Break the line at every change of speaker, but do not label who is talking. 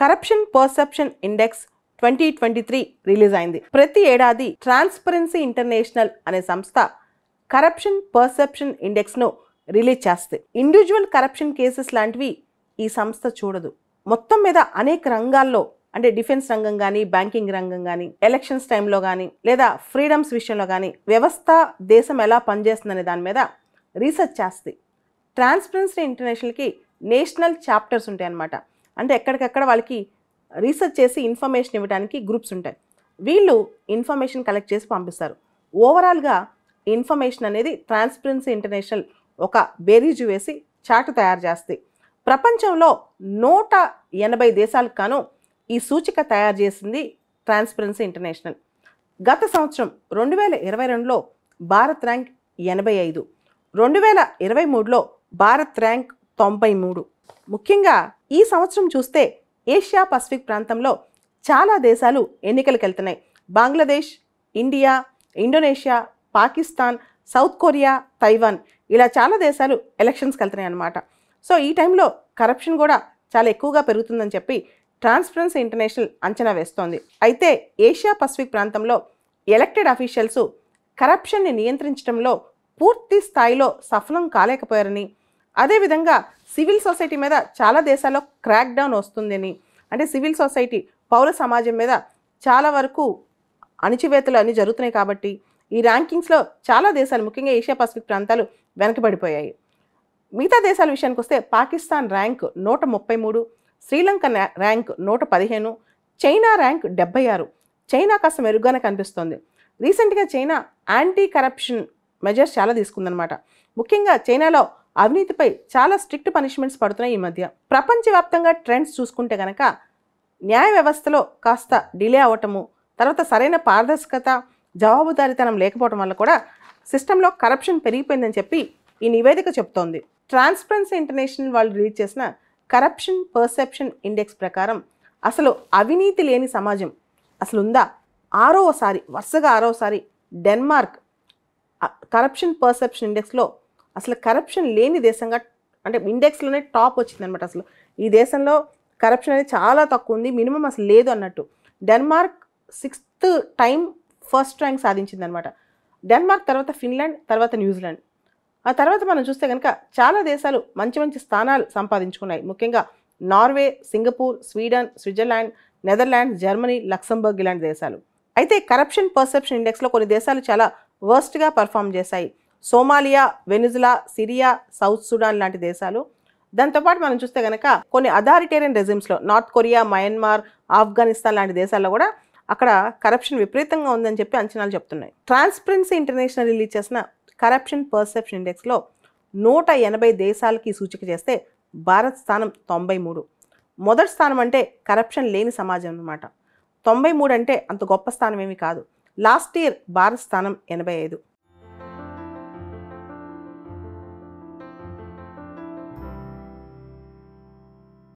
corruption perception index twenty twenty three release అయింది ప్రతి ఏడాది ట్రాన్స్పరెన్సీ ఇంటర్నేషనల్ అనే సంస్థ కరప్షన్ పర్సెప్షన్ ఇండెక్స్ను రిలీజ్ చేస్తుంది ఇండివిజువల్ కరప్షన్ కేసెస్ లాంటివి ఈ సంస్థ చూడదు మొత్తం మీద అనేక రంగాల్లో అంటే డిఫెన్స్ రంగం కానీ బ్యాంకింగ్ రంగం కానీ ఎలక్షన్స్ టైంలో కానీ లేదా ఫ్రీడమ్స్ విషయంలో కానీ వ్యవస్థ దేశం ఎలా పనిచేస్తుందనే దాని మీద రీసెర్చ్ చేస్తుంది ట్రాన్స్పరెన్సీ ఇంటర్నేషనల్కి నేషనల్ చాప్టర్స్ ఉంటాయి అన్నమాట అంటే ఎక్కడికక్కడ వాళ్ళకి రీసెర్చ్ చేసి ఇన్ఫర్మేషన్ ఇవ్వడానికి గ్రూప్స్ ఉంటాయి వీళ్ళు ఇన్ఫర్మేషన్ కలెక్ట్ చేసి పంపిస్తారు ఓవరాల్గా ఇన్ఫర్మేషన్ అనేది ట్రాన్స్పరెన్సీ ఇంటర్నేషనల్ ఒక బేరీజు వేసి చాటు తయారు చేస్తుంది ప్రపంచంలో నూట ఎనభై దేశాలకు కాను ఈ సూచిక తయారు చేసింది ట్రాన్స్పరెన్సీ ఇంటర్నేషనల్ గత సంవత్సరం రెండు వేల ఇరవై రెండులో భారత్ ర్యాంక్ ఎనభై ఐదు రెండు వేల ఇరవై మూడులో భారత్ ర్యాంక్ తొంభై మూడు ముఖ్యంగా ఈ సంవత్సరం చూస్తే ఏషియా పసిఫిక్ ప్రాంతంలో చాలా దేశాలు ఎన్నికలకు వెళ్తున్నాయి Bangladesh India Indonesia Pakistan South Korea Taiwan ఇలా చాలా దేశాలు ఎలక్షన్స్కి వెళ్తున్నాయి అన్నమాట సో ఈ టైంలో కరప్షన్ కూడా చాలా ఎక్కువగా పెరుగుతుందని చెప్పి ట్రాన్స్పరెన్సీ ఇంటర్నేషనల్ అంచనా వేస్తోంది అయితే ఏషియా పసిఫిక్ ప్రాంతంలో ఎలక్టెడ్ అఫీషియల్స్ కరప్షన్ని నియంత్రించడంలో పూర్తి స్థాయిలో సఫలం కాలేకపోయారని అదేవిధంగా సివిల్ సొసైటీ మీద చాలా దేశాల్లో క్రాక్ డౌన్ వస్తుందని అంటే సివిల్ సొసైటీ పౌర సమాజం మీద చాలా వరకు అణిచివేతలు అన్నీ జరుగుతున్నాయి కాబట్టి ఈ ర్యాంకింగ్స్లో చాలా దేశాలు ముఖ్యంగా ఏషియా పసిఫిక్ ప్రాంతాలు వెనకబడిపోయాయి మిగతా దేశాల విషయానికి వస్తే పాకిస్తాన్ ర్యాంక్ నూట ముప్పై మూడు శ్రీలంక ర్యాంక్ నూట పదిహేను చైనా ర్యాంక్ డెబ్బై ఆరు చైనా కాస్త మెరుగ్గానే కనిపిస్తుంది రీసెంట్గా చైనా యాంటీ కరప్షన్ మెజర్స్ చాలా తీసుకుందనమాట ముఖ్యంగా చైనాలో అవినీతిపై చాలా స్ట్రిక్ట్ పనిష్మెంట్స్ పడుతున్నాయి ఈ మధ్య ప్రపంచవ్యాప్తంగా ట్రెండ్స్ చూసుకుంటే కనుక న్యాయ వ్యవస్థలో కాస్త డిలే అవ్వటము తర్వాత సరైన పారదర్శకత జవాబుదారీతనం లేకపోవడం వల్ల కూడా సిస్టంలో కరప్షన్ పెరిగిపోయిందని చెప్పి ఈ నివేదిక చెప్తోంది ట్రాన్స్పరెన్సీ ఇంటర్నేషనల్ వాళ్ళు రిలీజ్ చేసిన కరప్షన్ పర్సెప్షన్ ఇండెక్స్ ప్రకారం అసలు అవినీతి లేని సమాజం అసలు ఉందా ఆరోసారి వరుసగా ఆరోసారి డెన్మార్క్ కరప్షన్ పర్సెప్షన్ ఇండెక్స్లో అసలు కరప్షన్ లేని దేశంగా అంటే ఇండెక్స్లోనే టాప్ వచ్చిందనమాట అసలు ఈ దేశంలో కరప్షన్ అనేది చాలా తక్కువ ఉంది మినిమం అసలు లేదు అన్నట్టు Denmark sixth time first rank సాధించిందనమాట డెన్మార్క్ తర్వాత ఫిన్లాండ్ తర్వాత న్యూజిలాండ్ ఆ తర్వాత మనం చూస్తే కనుక చాలా దేశాలు మంచి మంచి స్థానాలు సంపాదించుకున్నాయి ముఖ్యంగా Norway Singapore Sweden Switzerland Netherland Germany Luxembourg ఇలాంటి దేశాలు అయితే కరప్షన్ పర్సెప్షన్ ఇండెక్స్లో కొన్ని దేశాలు చాలా వర్స్ట్గా పర్ఫామ్ చేశాయి Somalia Venezuela Syria South Sudan లాంటి దేశాలు దాంతోపాటు మనం చూస్తే కనుక కొన్ని అథారిటేరియన్ రెజిమ్స్లో నార్త్ కొరియా మయన్మార్ ఆఫ్ఘనిస్తాన్ లాంటి దేశాల్లో కూడా అక్కడ కరప్షన్ విపరీతంగా ఉందని చెప్పి అంచనాలు చెప్తున్నాయి ట్రాన్స్పరెన్సీ ఇంటర్నేషనల్ రిలీజ్ చేసిన కరప్షన్ పర్సెప్షన్ ఇండెక్స్లో నూట ఎనభై దేశాలకి సూచిక చేస్తే భారత్ స్థానం తొంభై మూడు మొదటి స్థానం అంటే కరప్షన్ లేని సమాజం అనమాట తొంభై మూడు అంటే అంత గొప్ప స్థానం ఏమీ కాదు లాస్ట్ ఇయర్ భారత్ స్థానం ఎనభై ఐదు